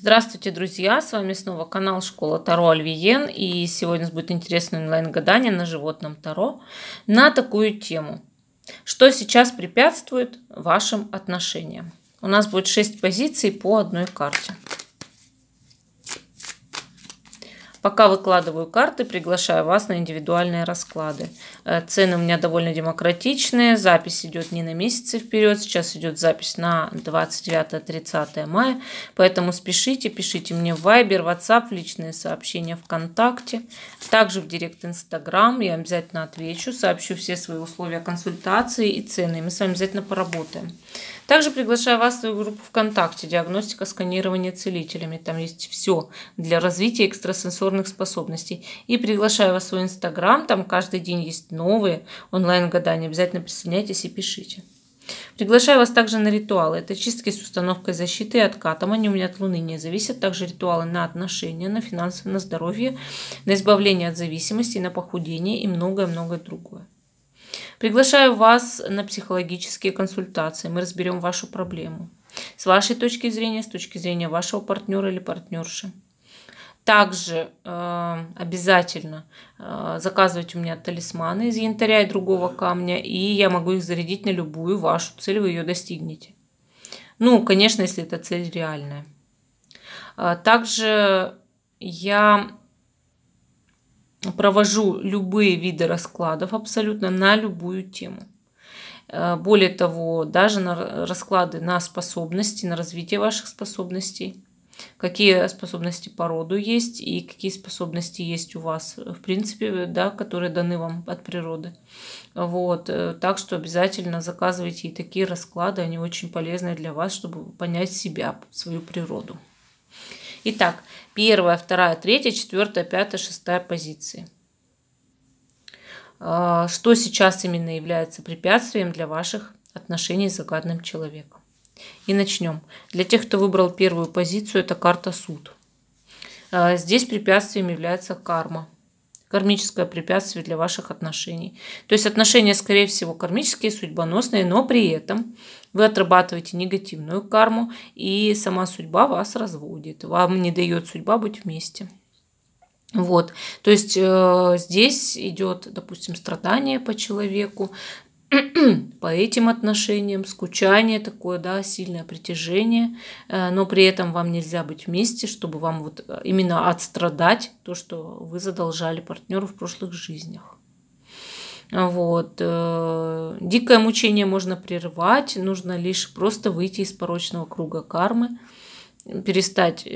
Здравствуйте, друзья! С вами снова канал Школа Таро Альвиен. И сегодня у нас будет интересное онлайн-гадание на животном Таро на такую тему. Что сейчас препятствует вашим отношениям? У нас будет 6 позиций по одной карте. Пока выкладываю карты, приглашаю вас на индивидуальные расклады. Э, цены у меня довольно демократичные. Запись идет не на месяцы вперед. Сейчас идет запись на 29-30 мая. Поэтому спешите, пишите мне в Viber, WhatsApp, личные сообщения ВКонтакте. Также в Директ Инстаграм. Я обязательно отвечу, сообщу все свои условия консультации и цены. мы с вами обязательно поработаем. Также приглашаю вас в свою группу ВКонтакте «Диагностика сканирования целителями». Там есть все для развития экстрасенсорной когнитивных способностей. И приглашаю вас в свой Инстаграм, там каждый день есть новые онлайн-гадания. Обязательно присоединяйтесь и пишите. Приглашаю вас также на ритуалы. Это чистки с установкой защиты и откатом. Они у меня от Луны не зависят. Также ритуалы на отношения, на финансы, на здоровье, на избавление от зависимости, на похудение и многое-многое другое. Приглашаю вас на психологические консультации. Мы разберем вашу проблему. С вашей точки зрения, с точки зрения вашего партнера или партнерши. Также э, обязательно э, заказывать у меня талисманы из янтаря и другого камня, и я могу их зарядить на любую вашу цель, вы ее достигнете. Ну, конечно, если эта цель реальная. Э, также я провожу любые виды раскладов абсолютно на любую тему. Более того, даже на расклады на способности, на развитие ваших способностей какие способности по роду есть и какие способности есть у вас, э, в принципе, да, которые даны вам от природы. Вот, э, так что обязательно заказывайте и такие расклады, они очень полезны для вас, чтобы понять себя, свою природу. Итак, первая, вторая, третья, четвертая, пятая, шестая позиции. А, что сейчас именно является препятствием для ваших отношений с загадным человеком? И начнем. Для тех, кто выбрал первую позицию, это карта суд. А, здесь препятствием является карма. Кармическое препятствие для ваших отношений. То есть отношения, скорее всего, кармические, судьбоносные, но при этом вы отрабатываете негативную карму, и сама судьба вас разводит. Вам не дает судьба быть вместе. Вот, то есть э, здесь идет, допустим, страдание по человеку, по этим отношениям, скучание такое, да, сильное притяжение, э, но при этом вам нельзя быть вместе, чтобы вам вот э, именно отстрадать то, что вы задолжали партнеру в прошлых жизнях. Вот. Э, дикое мучение можно прервать, нужно лишь просто выйти из порочного круга кармы, перестать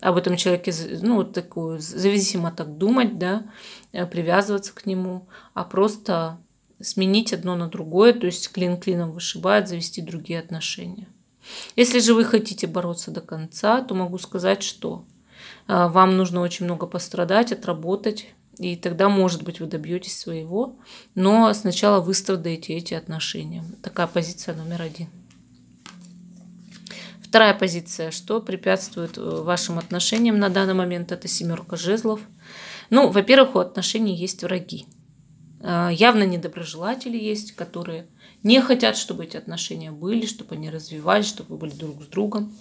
об этом человеке, ну, вот такую, зависимо так думать, да, привязываться к нему, а просто сменить одно на другое, то есть клин клином вышибает, завести другие отношения. Если же вы хотите бороться до конца, то могу сказать, что а, вам нужно очень много пострадать, отработать, и тогда, может быть, вы добьетесь своего, но сначала выстрадаете эти отношения. Такая позиция номер один. Вторая позиция, что препятствует э, вашим отношениям на данный момент, это семерка жезлов. Ну, во-первых, у отношений есть враги. А, явно недоброжелатели есть, которые не хотят, чтобы эти отношения были, чтобы они развивались, чтобы были друг с другом.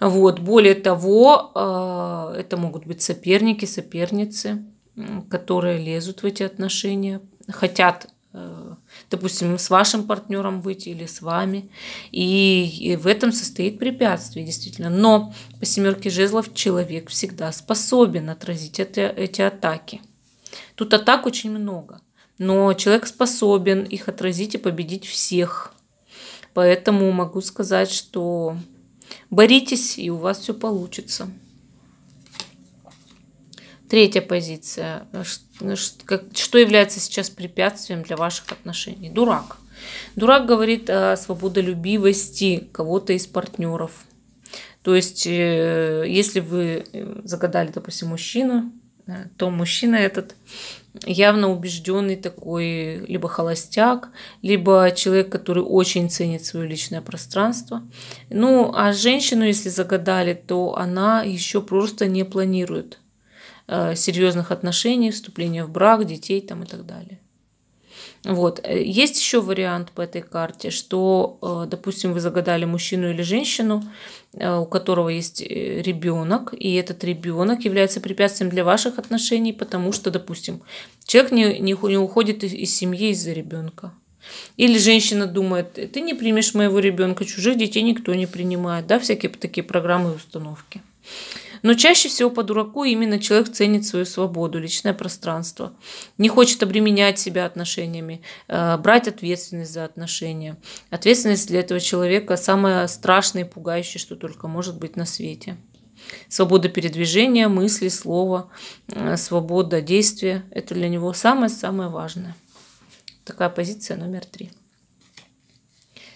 Вот. Более того, а, это могут быть соперники, соперницы, которые лезут в эти отношения, хотят э, допустим, с вашим партнером выйти или с вами. И в этом состоит препятствие, действительно. Но по семерке жезлов человек всегда способен отразить эти эти атаки. Тут атак очень много но человек способен их отразить и победить всех. Поэтому могу сказать, что боритесь, и у вас все получится. Третья позиция. Что является сейчас препятствием для ваших отношений? Дурак. Дурак говорит о свободолюбивости кого-то из партнеров. То есть, э, если вы э, загадали, допустим, мужчину, э, то мужчина этот явно убежденный такой либо холостяк, либо человек, который очень ценит свое личное пространство. Ну, а женщину, если загадали, то она еще просто не планирует э, серьезных отношений, вступления в брак, детей там и так далее. Вот. Э, есть еще вариант по этой карте, что, э, допустим, вы загадали мужчину или женщину, э, у которого есть ребенок, и этот ребенок является препятствием для ваших отношений, потому что, допустим, человек не, не, уходит из, из семьи из-за ребенка. Или женщина думает, ты не примешь моего ребенка, чужих детей никто не принимает, да, всякие такие программы и установки. Но чаще всего по дураку именно человек ценит свою свободу, личное пространство. Не хочет обременять себя отношениями, э, брать ответственность за отношения. Ответственность для этого человека самое страшное и пугающее, что только может быть на свете. Свобода передвижения, мысли, слова, э, свобода действия – это для него самое-самое важное. Такая позиция номер три.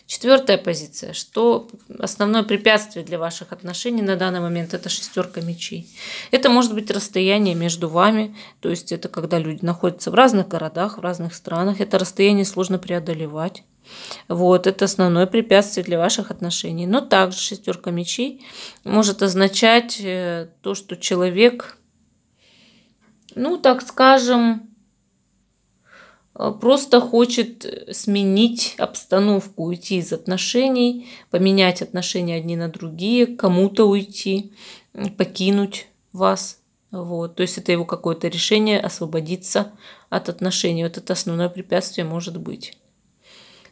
Четвертая позиция, что основное препятствие для ваших отношений на данный момент это шестерка мечей. Это может быть расстояние между вами, то есть это когда люди находятся в разных городах, в разных странах, это расстояние сложно преодолевать. Вот, это основное препятствие для ваших отношений. Но также шестерка мечей может означать э, то, что человек, ну так скажем, Э, просто хочет сменить обстановку, уйти из отношений, поменять отношения одни на другие, кому-то уйти, покинуть вас. Вот. То есть это его какое-то решение освободиться от отношений. Вот это основное препятствие может быть.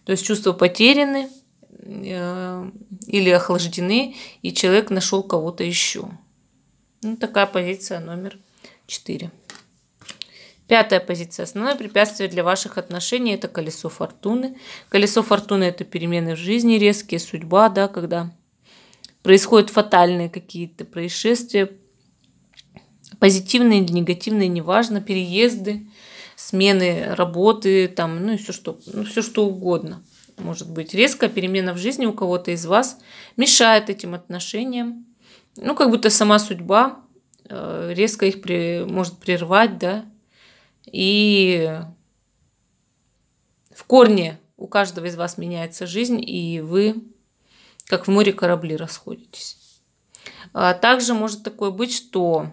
То есть чувства потеряны э, или охлаждены, и человек нашел кого-то еще. Ну, такая позиция номер четыре. Пятая позиция. Основное препятствие для ваших отношений – это колесо фортуны. Колесо фортуны – это перемены в жизни, резкие судьба, да, когда происходят фатальные какие-то происшествия, позитивные или негативные, неважно, переезды, смены работы, там, ну и все что, ну, все что угодно. Может быть, резкая перемена в жизни у кого-то из вас мешает этим отношениям. Ну, как будто сама судьба э, резко их при, может прервать, да, и в корне у каждого из вас меняется жизнь, и вы, как в море корабли, расходитесь. А также может такое быть, что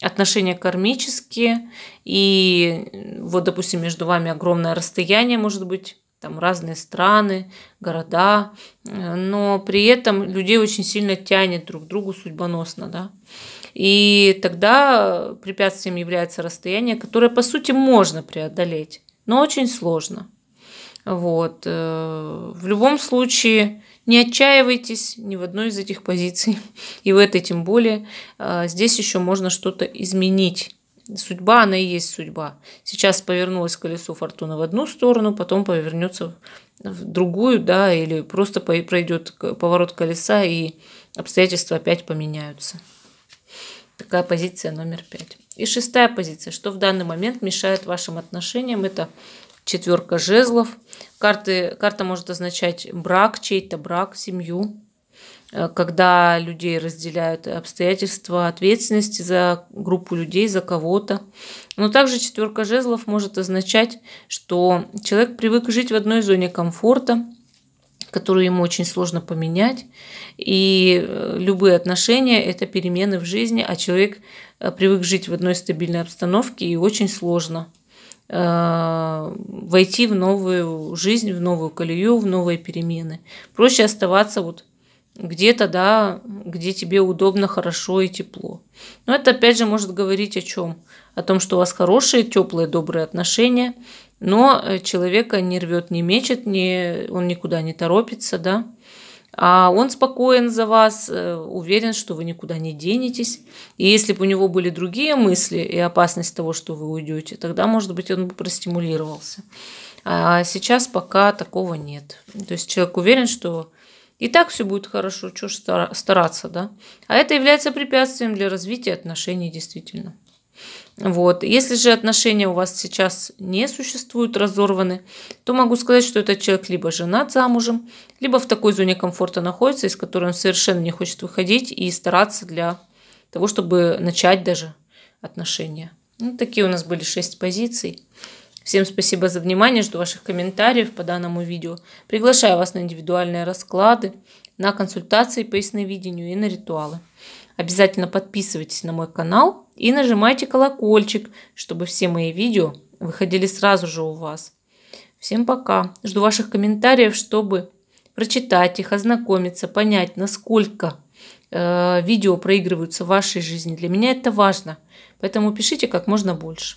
отношения кармические, и вот, допустим, между вами огромное расстояние, может быть, там разные страны, города, но при этом людей очень сильно тянет друг к другу судьбоносно, да. И тогда препятствием является расстояние, которое, по сути, можно преодолеть, но очень сложно. Вот. Э, в любом случае, не отчаивайтесь ни в одной из этих позиций, и в этой тем более. А, здесь еще можно что-то изменить. Судьба, она и есть судьба. Сейчас повернулось колесо фортуны в одну сторону, потом повернется в другую, да, или просто пройдет поворот колеса, и обстоятельства опять поменяются. Такая позиция номер пять. И шестая позиция, что в данный момент мешает вашим отношениям, это четверка жезлов. Карты, карта может означать брак, чей-то брак, семью, э, когда людей разделяют обстоятельства ответственности за группу людей, за кого-то. Но также четверка жезлов может означать, что человек привык жить в одной зоне комфорта, которую ему очень сложно поменять. И э, любые отношения – это перемены в жизни, а человек э, привык жить в одной стабильной обстановке, и очень сложно э, войти в новую жизнь, в новую колею, в новые перемены. Проще оставаться вот где-то, да, где тебе удобно, хорошо и тепло. Но это опять же может говорить о чем? О том, что у вас хорошие, теплые, добрые отношения – но э, человека не рвет, не мечет, не, он никуда не торопится, да. А он спокоен за вас, э, уверен, что вы никуда не денетесь. И если бы у него были другие мысли и опасность того, что вы уйдете, тогда, может быть, он бы простимулировался. А сейчас пока такого нет. То есть человек уверен, что и так все будет хорошо, что ж стараться, да? А это является препятствием для развития отношений действительно. Вот. Если же отношения у вас сейчас не существуют, разорваны, то могу сказать, что этот человек либо женат замужем, либо в такой зоне комфорта находится, из которой он совершенно не хочет выходить и стараться для того, чтобы начать даже отношения. Ну, такие у нас были шесть позиций. Всем спасибо за внимание, жду ваших комментариев по данному видео. Приглашаю вас на индивидуальные расклады, на консультации по ясновидению и на ритуалы. Обязательно подписывайтесь на мой канал и нажимайте колокольчик, чтобы все мои видео выходили сразу же у вас. Всем пока. Жду ваших комментариев, чтобы прочитать их, ознакомиться, понять, насколько э, видео проигрываются в вашей жизни. Для меня это важно. Поэтому пишите как можно больше.